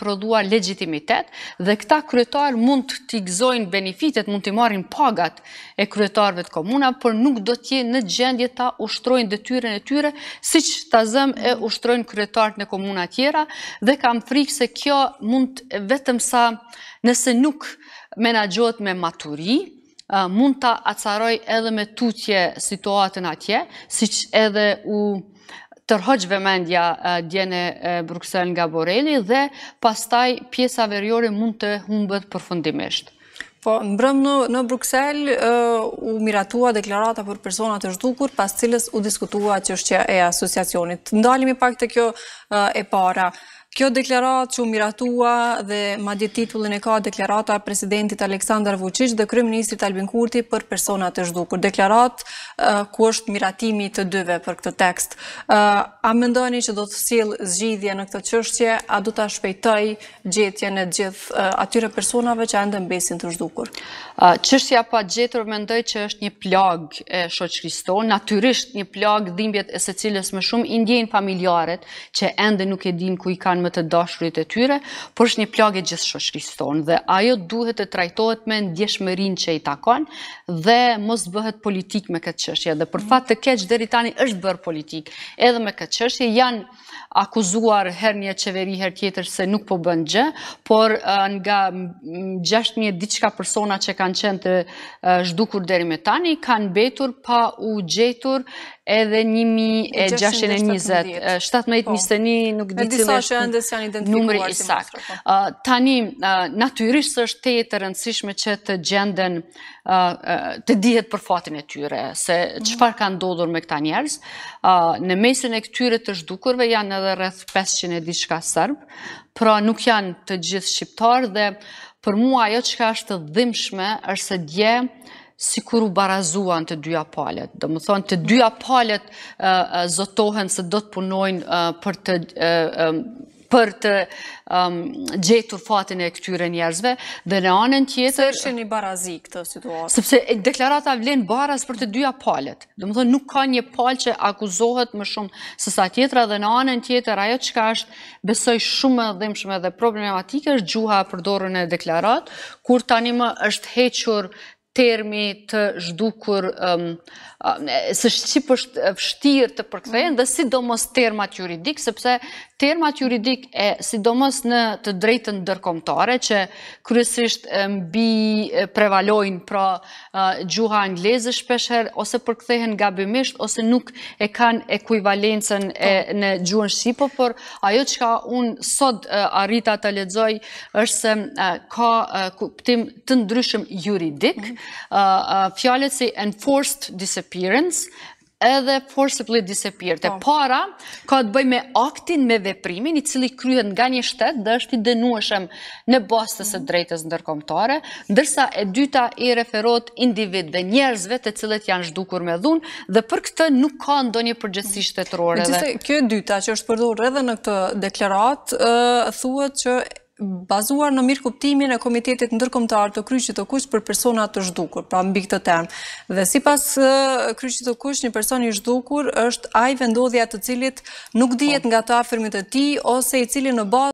prodhuar legitimitet dhe këta kryetar mund të t'i gëzojnë benefitet, mund t'i marrin pagat e kryetarve të komuna, për nuk do t'je në gjendje ta ushtrojnë dëtyre në tyre, si që ta zëm e ushtrojnë kryetarët në komuna tjera, dhe kam frikë se kjo mund vetëm sa nëse nuk menagjot me maturi, mund t'a acaroj edhe me tutje situatën atje, si që edhe u tërhoq vëmendja djene Bruxelles nga Borelli dhe pastaj pjesa verjore mund të humbët përfundimisht. Po, në brëm në Bruxelles u miratua deklarata për personat të shdukur pas cilës u diskutua që është që e asociacionit. Të ndalimi pak të kjo e para. Kjo deklarat që miratua dhe ma dje titullin e ka deklarata presidentit Aleksandar Vucic dhe kryministrit Albin Kurti për personat e zhdukur. Deklarat ku është miratimi të dyve për këtë tekst. A më ndoni që do të silë zgjidhje në këtë qështje, a do të shpejtoj gjetje në gjithë atyre personave që endë besin të zhdukur? Qështja pa gjetër më ndoj që është një plag e shoqristo, naturisht një plag dhimbjet e se cilës më shumë indjen familjarët që endë nuk e din ku i kanë janë më të dashurit e tyre, por është një plagë e gjithë shoqërisë tonë dhe ajo duhet të trajtohet me ndjeshmërinë që i takon dhe mos bëhet politik me këtë çështje. Dhe për mm. fat të keq deri tani është bër politik edhe me këtë çështje. janë akuzuar herë një çeveri herë tjetër se nuk po bën gjë, por nga 6000 diçka persona që kanë qenë të zhdukur deri më tani kanë mbetur pa u gjetur edhe 1620 17 21 nuk di çmë vendës janë identifikuar. Numëri i po. Tani, natyrisht është te të rëndësishme që të gjenden, të dihet për fatin e tyre, se qëfar mhm. ka ndodhur me këta njerës. Në mesin e këtyre të shdukurve janë edhe rrëth 500 e diçka sërbë, pra nuk janë të gjithë shqiptarë dhe për mua ajo që ka është dhimshme është se djejë si kur u barazuan të dyja palet. Dhe më thonë, të dyja palet zotohen se do të punojnë për të për të gjetur fatin e këtyre njerëzve, dhe në anën tjetër... Se është një barazi këtë situatë? Sëpse deklarata vlenë baraz për të dyja palet. Dhe më thonë, nuk ka një pal që akuzohet më shumë sësa tjetra, dhe në anën tjetër, ajo ka është besoj shumë dhe më shumë dhe problematikë, është gjuha përdorën e deklarat, kur tani më është hequr termi të zhdukur, së shqipë po është fështirë të përkëthejnë, dhe sidomos termat juridik, sepse termat juridik e sidomos në të drejtën dërkomtare, që kërësisht mbi prevalojnë pra gjuha anglezë shpesher, ose përkëthejnë gabimisht, ose nuk e kanë ekuivalencen në gjuhën shqipë, por ajo që ka unë sot arrita të ledzoj, është se ka kuptim të ndryshëm juridikë, mhm. Uh, uh, fjallet si enforced disappearance, edhe forcibly disappear. E po. para, ka të bëj me aktin me veprimin, i cili kryhen nga një shtetë dhe është i denuashem në bastës e drejtës ndërkomtare, ndërsa e dyta i referot individ dhe njerëzve të cilët janë zhdukur me dhunë dhe për këtë nuk ka ndo një përgjësi shtetërore. Kjo e dyta që është përdur edhe në këtë deklarat, uh, thua që bazuar në mirë kuptimin e Komitetit Ndërkomtar të Kryqit të Kush për personat të zhdukur, pra mbi këtë term. Dhe si pas Kryqit të Kush, një person i zhdukur është aj vendodhja të cilit nuk dijet nga të afirmit të ti, ose i cili në bazë.